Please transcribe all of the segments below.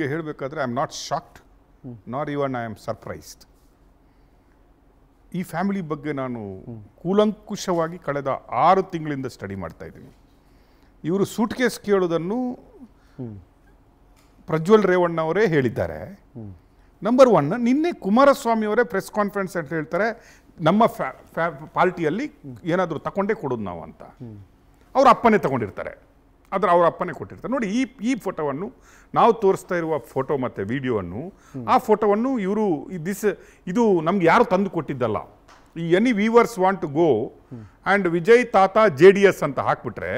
ನಿಮಗೆ ಹೇಳಬೇಕಾದ್ರೆ I am not shocked not even I am surprised ಈ ಫ್ಯಾಮಿಲಿ ಬಗ್ಗೆ ನಾನು ಕೂಲಂಕುಷವಾಗಿ ಕಳೆದ ಆರು ತಿಂಗಳಿಂದ ಸ್ಟಡಿ ಮಾಡ್ತಾ ಇದ್ದೀನಿ ಇವರು ಸೂಟ್ ಕೇಸ್ ಕೇಳೋದನ್ನು ಪ್ರಜ್ವಲ್ ರೇವಣ್ಣ ಅವರೇ ಹೇಳಿದ್ದಾರೆ ನಂಬರ್ ಒನ್ ನಿನ್ನೆ ಕುಮಾರಸ್ವಾಮಿ ಅವರೇ ಪ್ರೆಸ್ ಕಾನ್ಫರೆನ್ಸ್ ಅಂತ ಹೇಳ್ತಾರೆ ನಮ್ಮ ಫ್ಯಾ ಪಾರ್ಟಿಯಲ್ಲಿ ಏನಾದರೂ ತಗೊಂಡೇ ಕೊಡೋದು ನಾವು ಅಂತ ಅವ್ರ ಅಪ್ಪನೇ ತಗೊಂಡಿರ್ತಾರೆ ಆದರೆ ಅವರ ಅಪ್ಪನೇ ಕೊಟ್ಟಿರ್ತಾರೆ ನೋಡಿ ಈ ಈ ಫೋಟೋವನ್ನು ನಾವು ತೋರಿಸ್ತಾ ಇರುವ ಫೋಟೋ ಮತ್ತು ವಿಡಿಯೋವನ್ನು ಆ ಫೋಟೋವನ್ನು ಇವರು ದಿಸ್ ಇದು ನಮ್ಗೆ ಯಾರು ತಂದು ಕೊಟ್ಟಿದ್ದಲ್ಲ ಈ any viewers want to go and Vijay ತಾತ ಜೆ ಡಿ ಎಸ್ ಅಂತ ಹಾಕ್ಬಿಟ್ರೆ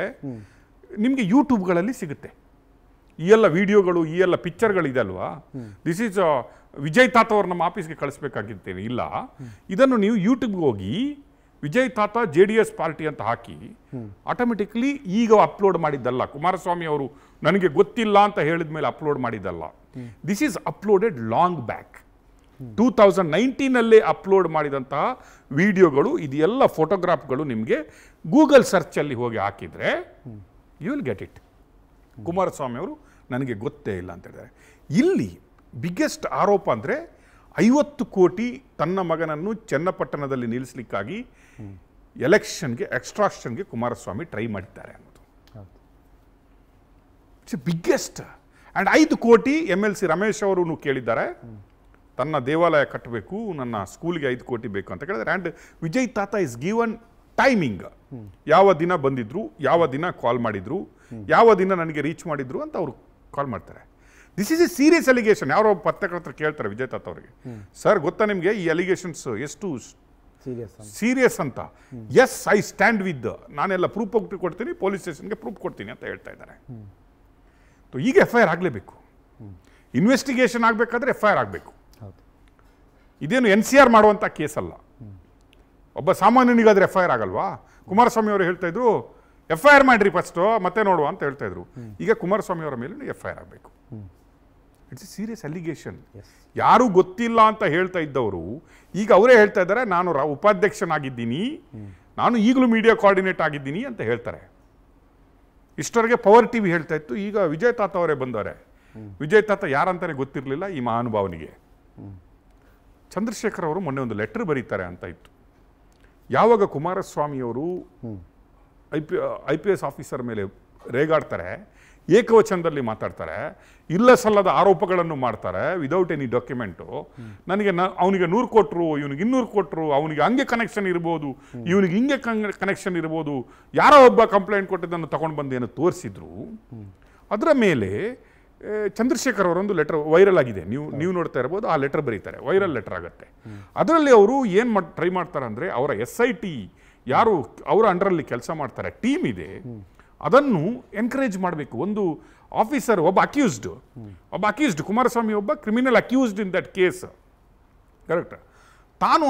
ನಿಮಗೆ ಯೂಟ್ಯೂಬ್ಗಳಲ್ಲಿ ಸಿಗುತ್ತೆ ಈ ಎಲ್ಲ ವೀಡಿಯೋಗಳು ಈ ಎಲ್ಲ ಪಿಕ್ಚರ್ಗಳಿದೆಲ್ವಾ ದಿಸ್ ಈಸ್ ವಿಜಯ್ ತಾತ ನಮ್ಮ ಆಫೀಸ್ಗೆ ಕಳಿಸ್ಬೇಕಾಗಿರ್ತೇವೆ ಇಲ್ಲ ಇದನ್ನು ನೀವು ಯೂಟ್ಯೂಬ್ಗೆ ಹೋಗಿ ವಿಜಯ್ ತಾತ ಜೆ ಡಿ ಎಸ್ ಪಾರ್ಟಿ ಅಂತ ಹಾಕಿ ಆಟೋಮೆಟಿಕ್ಲಿ ಈಗ ಅಪ್ಲೋಡ್ ಮಾಡಿದ್ದಲ್ಲ ಕುಮಾರಸ್ವಾಮಿ ಅವರು ನನಗೆ ಗೊತ್ತಿಲ್ಲ ಅಂತ ಹೇಳಿದ ಮೇಲೆ ಅಪ್ಲೋಡ್ ಮಾಡಿದ್ದಲ್ಲ this is uploaded long back two thousand ನೈನ್ಟೀನಲ್ಲೇ ಅಪ್ಲೋಡ್ ಮಾಡಿದಂತಹ ವಿಡಿಯೋಗಳು ಇದೆಲ್ಲ ಫೋಟೋಗ್ರಾಫ್ಗಳು ನಿಮಗೆ ಗೂಗಲ್ ಸರ್ಚಲ್ಲಿ ಹೋಗಿ ಹಾಕಿದರೆ you will get it Kumaraswamy ಅವರು ನನಗೆ ಗೊತ್ತೇ ಇಲ್ಲ ಅಂತ ಹೇಳಿದ್ದಾರೆ ಇಲ್ಲಿ ಬಿಗ್ಗೆಸ್ಟ್ ಆರೋಪ ಅಂದರೆ ಐವತ್ತು ಕೋಟಿ ತನ್ನ ಮಗನನ್ನು ಚನ್ನಪಟ್ಟಣದಲ್ಲಿ ನಿಲ್ಲಿಸಲಿಕ್ಕಾಗಿ ಎಲೆಕ್ಷನ್ಗೆ ಎಕ್ಸ್ಟ್ರಾಕ್ಷನ್ಗೆ ಕುಮಾರಸ್ವಾಮಿ ಟ್ರೈ ಮಾಡಿದ್ದಾರೆ ಅನ್ನೋದು ಇಟ್ಸ್ ಬಿಗ್ಗೆಸ್ಟ್ ಆ್ಯಂಡ್ ಐದು ಕೋಟಿ ಎಮ್ ಎಲ್ ಸಿ ರಮೇಶ್ ಅವರು ಕೇಳಿದ್ದಾರೆ ತನ್ನ ದೇವಾಲಯ ಕಟ್ಟಬೇಕು ನನ್ನ ಸ್ಕೂಲ್ಗೆ ಐದು ಕೋಟಿ ಬೇಕು ಅಂತ ಕೇಳಿದ್ರೆ ಆ್ಯಂಡ್ ವಿಜಯ್ ತಾತ ಇಸ್ ಗಿವನ್ ಟೈಮಿಂಗ್ ಯಾವ ದಿನ ಬಂದಿದ್ರು ಯಾವ ದಿನ ಕಾಲ್ ಮಾಡಿದ್ರು ಯಾವ ದಿನ ನನಗೆ ರೀಚ್ ಮಾಡಿದ್ರು ಅಂತ ಅವರು ಕಾಲ್ ಮಾಡ್ತಾರೆ this is a serious allegation ಯಾರೋ ಹತ್ರ ಕೇಳ್ತಾರೆ ವಿಜಯ್ ತಾತ ಅವರಿಗೆ ಸರ್ ಗೊತ್ತಾ ನಿಮಗೆ ಈ ಅಲಿಗೇಷನ್ಸ್ ಎಷ್ಟು ಸೀರಿಯಸ್ ಅಂತ ಎಸ್ ಐ ಸ್ಟ್ಯಾಂಡ್ ವಿತ್ ನಾನೆಲ್ಲ ಪ್ರೂಫ್ ಕೊಡ್ತೀನಿ ಪೊಲೀಸ್ ಸ್ಟೇಷನ್ಗೆ ಪ್ರೂಫ್ ಕೊಡ್ತೀನಿ ಅಂತ ಹೇಳ್ತಾ ಇದ್ದಾರೆ ಈಗ ಎಫ್ ಐ ಆರ್ ಆಗಲೇಬೇಕು ಇನ್ವೆಸ್ಟಿಗೇಷನ್ ಆಗಬೇಕಾದ್ರೆ ಎಫ್ ಐ ಆರ್ ಆಗಬೇಕು ಇದೇನು ಎನ್ ಸಿ ಆರ್ ಮಾಡುವಂಥ ಕೇಸ್ ಅಲ್ಲ ಒಬ್ಬ ಸಾಮಾನ್ಯನಿಗಾದ್ರೆ ಎಫ್ ಐ ಆರ್ ಆಗಲ್ವಾ ಕುಮಾರಸ್ವಾಮಿ ಅವರು ಹೇಳ್ತಾ ಇದ್ರು ಎಫ್ ಐ ಆರ್ ಮಾಡಿರಿ ಫಸ್ಟು ಮತ್ತೆ ನೋಡುವ ಅಂತ ಹೇಳ್ತಾ ಇದ್ರು ಈಗ ಕುಮಾರಸ್ವಾಮಿ ಅವರ ಮೇಲೆ ಎಫ್ ಐ ಆರ್ ಆಗಬೇಕು ಇಟ್ಸ್ ಎ ಸೀರಿಯಸ್ ಅಲಿಗೇಷನ್ ಯಾರೂ ಗೊತ್ತಿಲ್ಲ ಅಂತ ಹೇಳ್ತಾ ಇದ್ದವರು ಈಗ ಅವರೇ ಹೇಳ್ತಾ ಇದ್ದಾರೆ ನಾನು ಉಪಾಧ್ಯಕ್ಷನಾಗಿದ್ದೀನಿ ನಾನು ಈಗಲೂ ಮೀಡಿಯಾ ಕೋಆರ್ಡಿನೇಟ್ ಆಗಿದ್ದೀನಿ ಅಂತ ಹೇಳ್ತಾರೆ ಇಷ್ಟರಿಗೆ ಪವರ್ ಟಿ ವಿ ಹೇಳ್ತಾ ಇತ್ತು ಈಗ ವಿಜಯ್ ತಾತ ಅವರೇ ಬಂದವರೆ ವಿಜಯ್ ತಾತ ಯಾರಂತಾನೆ ಗೊತ್ತಿರಲಿಲ್ಲ ಈ ಮಹಾನುಭಾವನಿಗೆ ಚಂದ್ರಶೇಖರ್ ಅವರು ಮೊನ್ನೆ ಒಂದು ಲೆಟರ್ ಬರೀತಾರೆ ಅಂತ ಇತ್ತು ಯಾವಾಗ ಕುಮಾರಸ್ವಾಮಿಯವರು I P I P S officer ಮೇಲೆ ರೇಗಾಡ್ತಾರೆ ಏಕವಚನದಲ್ಲಿ ಮಾತಾಡ್ತಾರೆ ಇಲ್ಲ ಸಲ್ಲದ ಆರೋಪಗಳನ್ನು ಮಾಡ್ತಾರೆ ವಿದೌಟ್ ಎನಿ ಡಾಕ್ಯುಮೆಂಟು ನನಗೆ ನ ಅವನಿಗೆ ನೂರು ಕೊಟ್ಟರು ಇವನಿಗೆ ಇನ್ನೂರು ಕೊಟ್ಟರು ಅವನಿಗೆ ಹಂಗೆ ಕನೆಕ್ಷನ್ ಇರ್ಬೋದು ಇವನಿಗೆ ಹಿಂಗೆ ಕನೆಕ್ಷನ್ ಇರ್ಬೋದು ಯಾರೋ ಒಬ್ಬ ಕಂಪ್ಲೇಂಟ್ ಕೊಟ್ಟಿದ್ದನ್ನು ತಗೊಂಡು ಬಂದು ಏನು ತೋರಿಸಿದ್ರು ಅದರ ಮೇಲೆ ಚಂದ್ರಶೇಖರ್ ಅವರೊಂದು ಲೆಟರ್ ವೈರಲ್ ಆಗಿದೆ ನೀವು ನೀವು ನೋಡ್ತಾ ಇರ್ಬೋದು ಆ ಲೆಟರ್ ಬರೀತಾರೆ ವೈರಲ್ ಲೆಟರ್ ಆಗುತ್ತೆ ಅದರಲ್ಲಿ ಅವರು ಏನು ಮಾಡಿ ಟ್ರೈ ಮಾಡ್ತಾರೆ ಅಂದರೆ ಅವರ ಎಸ್ ಐ ಟಿ ಯಾರು ಅವರ ಅಂಡರಲ್ಲಿ ಕೆಲಸ ಮಾಡ್ತಾರೆ ಟೀಮ್ ಇದೆ ಅದನ್ನು ಎನ್ಕರೇಜ್ ಮಾಡಬೇಕು ಒಂದು ಆಫೀಸರ್ ಒಬ್ಬ ಅಕ್ಯೂಸ್ಡ್ ಒಬ್ಬ ಅಕ್ಯೂಸ್ಡ್ ಕುಮಾರಸ್ವಾಮಿ ಒಬ್ಬ criminal accused in that case correct ತಾನು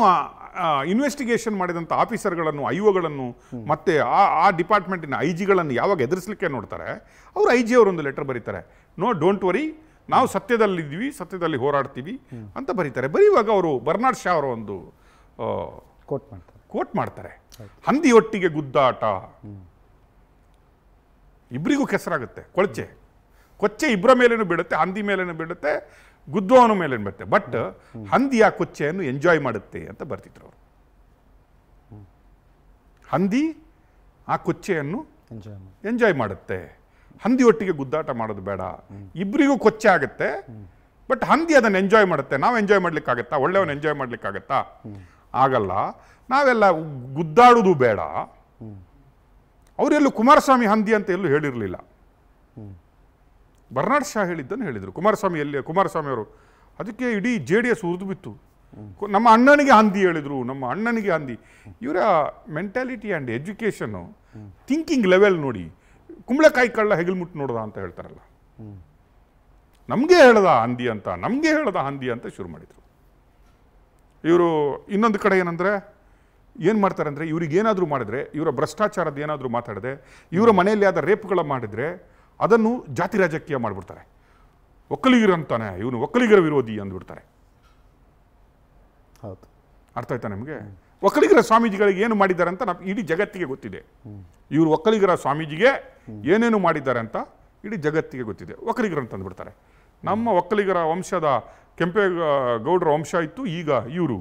ಇನ್ವೆಸ್ಟಿಗೇಷನ್ ಮಾಡಿದಂಥ ಆಫೀಸರ್ಗಳನ್ನು ಒಗಳನ್ನು ಮತ್ತು ಆ ಆ ಡಿಪಾರ್ಟ್ಮೆಂಟಿನ ಐ ಜಿಗಳನ್ನು ಯಾವಾಗ ಎದುರಿಸಲಿಕ್ಕೆ ನೋಡ್ತಾರೆ ಅವರು ಐ ಜಿ ಅವರೊಂದು ಲೆಟರ್ ಬರೀತಾರೆ ನೋ ಡೋಂಟ್ ವರಿ ನಾವು ಸತ್ಯದಲ್ಲಿದ್ದೀವಿ ಸತ್ಯದಲ್ಲಿ ಹೋರಾಡ್ತೀವಿ ಅಂತ ಬರೀತಾರೆ ಬರೆಯುವಾಗ ಅವರು ಬರ್ನಾಡ್ ಶಾ ಅವರ ಒಂದು ಕೋಟ್ ಮಾಡ್ತಾರೆ ಕೋಟ್ ಮಾಡ್ತಾರೆ ಹಂದಿ ಒಟ್ಟಿಗೆ ಗುದ್ದಾಟ ಇಬ್ಬರಿಗೂ ಕೆಸರಾಗುತ್ತೆ ಕೊಳಚೆ ಕೊಚ್ಚೆ ಇಬ್ಬರ ಮೇಲೇನು ಬಿಡುತ್ತೆ ಹಂದಿ ಮೇಲೇನು ಬೀಳುತ್ತೆ ಗುದ್ದೋವನ ಮೇಲೇನು ಬಿಡುತ್ತೆ ಬಟ್ ಹಂದಿ ಆ ಕೊಚ್ಚೆಯನ್ನು ಎಂಜಾಯ್ ಮಾಡುತ್ತೆ ಅಂತ ಬರ್ತಿದ್ರು ಅವರು ಹಂದಿ ಆ ಕೊಚ್ಚೆಯನ್ನು ಎಂಜಾಯ್ ಮಾಡುತ್ತೆ ಹಂದಿ ಒಟ್ಟಿಗೆ ಗುದ್ದಾಟ ಮಾಡೋದು ಬೇಡ ಇಬ್ಬರಿಗೂ ಕೊಚ್ಚೆ ಆಗುತ್ತೆ ಬಟ್ ಹಂದಿ ಅದನ್ನು ಎಂಜಾಯ್ ಮಾಡುತ್ತೆ ನಾವು ಎಂಜಾಯ್ ಮಾಡ್ಲಿಕ್ಕಾಗತ್ತಾ ಒಳ್ಳೆಯವನು ಎಂಜಾಯ್ ಮಾಡ್ಲಿಕ್ಕಾಗತ್ತಾ ಆಗಲ್ಲ ನಾವೆಲ್ಲ ಗುದ್ದಾಡೋದು ಬೇಡ ಅವರೆಲ್ಲೂ ಕುಮಾರಸ್ವಾಮಿ ಹಂದಿ ಅಂತ ಎಲ್ಲೂ ಹೇಳಿರಲಿಲ್ಲ ಬರ್ನಾಡ್ ಶಾ ಹೇಳಿದ್ದನ್ನು ಹೇಳಿದರು ಕುಮಾರಸ್ವಾಮಿ ಎಲ್ಲಿ ಕುಮಾರಸ್ವಾಮಿ ಅವರು ಅದಕ್ಕೆ ಇಡೀ ಜೆ ಡಿ ಎಸ್ ಉರಿದು ಬಿತ್ತು ನಮ್ಮ ಅಣ್ಣನಿಗೆ ಹಂದಿ ಹೇಳಿದರು ನಮ್ಮ ಅಣ್ಣನಿಗೆ ಹಂದಿ ಇವರ ಮೆಂಟ್ಯಾಲಿಟಿ ಆ್ಯಂಡ್ ಎಜುಕೇಷನ್ನು ಥಿಂಕಿಂಗ್ ಲೆವೆಲ್ ನೋಡಿ ಕುಂಬಳಕಾಯಿ ಕಳ್ಳ ಮುಟ್ಟು ನೋಡ್ದ ಅಂತ ಹೇಳ್ತಾರಲ್ಲ ನಮಗೆ ಹೇಳ್ದ ಹಂದಿ ಅಂತ ನಮಗೆ ಹೇಳ್ದ ಹಂದಿ ಅಂತ ಶುರು ಮಾಡಿದರು ಇವರು ಇನ್ನೊಂದು ಕಡೆ ಏನಂದರೆ ಏನು ಮಾಡ್ತಾರೆ ಅಂದರೆ ಏನಾದರೂ ಮಾಡಿದರೆ ಇವರ ಭ್ರಷ್ಟಾಚಾರದ ಏನಾದರೂ ಮಾತಾಡಿದೆ ಇವರ ಮನೆಯಲ್ಲಿ ಆದ ರೇಪ್ಗಳ ಮಾಡಿದರೆ ಅದನ್ನು ಜಾತಿ ರಾಜಕೀಯ ಮಾಡಿಬಿಡ್ತಾರೆ ಒಕ್ಕಲಿಗರಂತಾನೆ ಇವನು ಒಕ್ಕಲಿಗರ ವಿರೋಧಿ ಅಂದ್ಬಿಡ್ತಾರೆ ಹೌದು ಅರ್ಥ ಆಯ್ತಾ ನಿಮಗೆ ಒಕ್ಕಲಿಗರ ಸ್ವಾಮೀಜಿಗಳಿಗೆ ಏನು ಮಾಡಿದ್ದಾರೆ ಅಂತ ನಮ್ಮ ಇಡೀ ಜಗತ್ತಿಗೆ ಗೊತ್ತಿದೆ ಇವರು ಒಕ್ಕಲಿಗರ ಸ್ವಾಮೀಜಿಗೆ ಏನೇನು ಮಾಡಿದ್ದಾರೆ ಅಂತ ಇಡೀ ಜಗತ್ತಿಗೆ ಗೊತ್ತಿದೆ ಅಂತ ಅಂದ್ಬಿಡ್ತಾರೆ ನಮ್ಮ ಒಕ್ಕಲಿಗರ ವಂಶದ ಕೆಂಪೇಗೌಡರ ವಂಶ ಇತ್ತು ಈಗ ಇವರು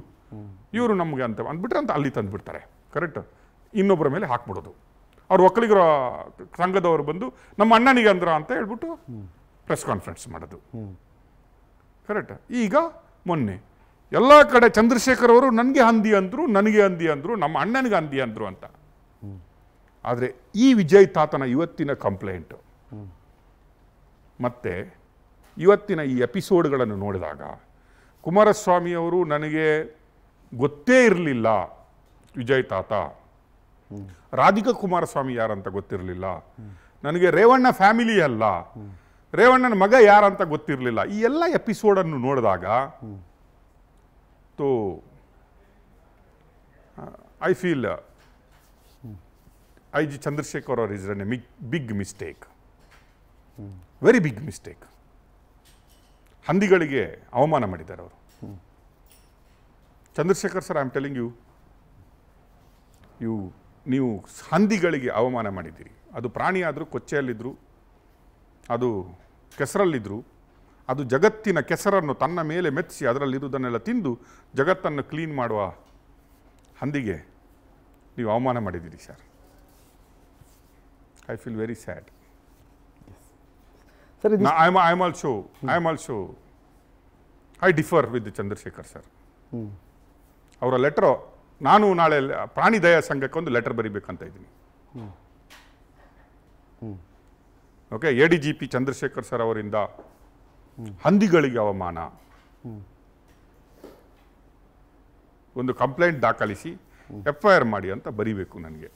ಇವರು ನಮಗೆ ಅಂತ ಅಂದ್ಬಿಟ್ರೆ ಅಂತ ಅಲ್ಲಿ ತಂದುಬಿಡ್ತಾರೆ ಕರೆಕ್ಟ್ ಇನ್ನೊಬ್ಬರ ಮೇಲೆ ಹಾಕ್ಬಿಡೋದು ಅವ್ರ ಒಕ್ಕಲಿಗರ ಸಂಘದವರು ಬಂದು ನಮ್ಮ ಅಣ್ಣನಿಗೆ ಅಂದ್ರ ಅಂತ ಹೇಳ್ಬಿಟ್ಟು ಪ್ರೆಸ್ ಕಾನ್ಫರೆನ್ಸ್ ಮಾಡೋದು ಕರೆಕ್ಟ್ ಈಗ ಮೊನ್ನೆ ಎಲ್ಲ ಕಡೆ ಚಂದ್ರಶೇಖರ್ ಅವರು ನನಗೆ ಹಂದಿ ಅಂದರು ನನಗೆ ಹಂದಿ ಅಂದರು ನಮ್ಮ ಅಣ್ಣನಿಗೆ ಹಂದಿ ಅಂದರು ಅಂತ ಆದರೆ ಈ ವಿಜಯ್ ತಾತನ ಇವತ್ತಿನ ಕಂಪ್ಲೇಂಟು ಮತ್ತು ಇವತ್ತಿನ ಈ ಎಪಿಸೋಡ್ಗಳನ್ನು ನೋಡಿದಾಗ ಕುಮಾರಸ್ವಾಮಿಯವರು ನನಗೆ ಗೊತ್ತೇ ಇರಲಿಲ್ಲ ವಿಜಯ್ ತಾತ ರಾಧಿಕಾ ಕುಮಾರಸ್ವಾಮಿ ಯಾರಂತ ಗೊತ್ತಿರಲಿಲ್ಲ ನನಗೆ ರೇವಣ್ಣ ಫ್ಯಾಮಿಲಿ ಅಲ್ಲ ರೇವಣ್ಣನ ಮಗ ಯಾರಂತ ಗೊತ್ತಿರಲಿಲ್ಲ ಈ ಎಲ್ಲ ಎಪಿಸೋಡನ್ನು ನೋಡಿದಾಗ though I feel I G Chandrashekhar ಅವರು is a big mistake very big mistake ಹಂದಿಗಳಿಗೆ ಅವಮಾನ ಮಾಡಿದ್ದಾರೆ ಅವರು ಚಂದ್ರಶೇಖರ್ sir I am telling you ಇವು ನೀವು ಹಂದಿಗಳಿಗೆ ಅವಮಾನ ಮಾಡಿದ್ದೀರಿ ಅದು ಪ್ರಾಣಿ ಆದರೂ ಕೊಚ್ಚೆಯಲ್ಲಿದ್ದರು ಅದು ಕೆಸರಲ್ಲಿದ್ದರು ಅದು ಜಗತ್ತಿನ ಕೆಸರನ್ನು ತನ್ನ ಮೇಲೆ ಮೆತ್ತಿಸಿ ಅದರಲ್ಲಿರುವುದನ್ನೆಲ್ಲ ತಿಂದು ಜಗತ್ತನ್ನು ಕ್ಲೀನ್ ಮಾಡುವ ಹಂದಿಗೆ ನೀವು ಅವಮಾನ ಮಾಡಿದ್ದೀರಿ sir I feel very sad sir I am also I am also I differ with Chandrashekhar sir ಅವರ ಲೆಟ್ರು ನಾನು ನಾಳೆ ಪ್ರಾಣಿ ದಯಾ ಸಂಘಕ್ಕೆ ಒಂದು ಲೆಟರ್ ಬರೀಬೇಕಂತ ಇದ್ದೀನಿ okay A D G P Chandrashekhar sir ಅವರಿಂದ ಹಂದಿಗಳಿಗೆ ಅವಮಾನ ಒಂದು ಕಂಪ್ಲೇಂಟ್ ದಾಖಲಿಸಿ ಎಫ್ ಐ ಆರ್ ಮಾಡಿ ಅಂತ ಬರಿಬೇಕು ನನಗೆ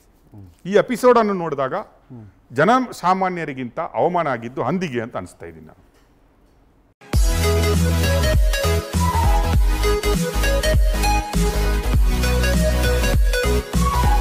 ಈ ಎಪಿಸೋಡನ್ನು ನೋಡಿದಾಗ ಜನ ಸಾಮಾನ್ಯರಿಗಿಂತ ಅವಮಾನ ಆಗಿದ್ದು ಹಂದಿಗೆ ಅಂತ ಅನಿಸ್ತಾ ಇದ್ದೀನಿ ನಾನು Thank you.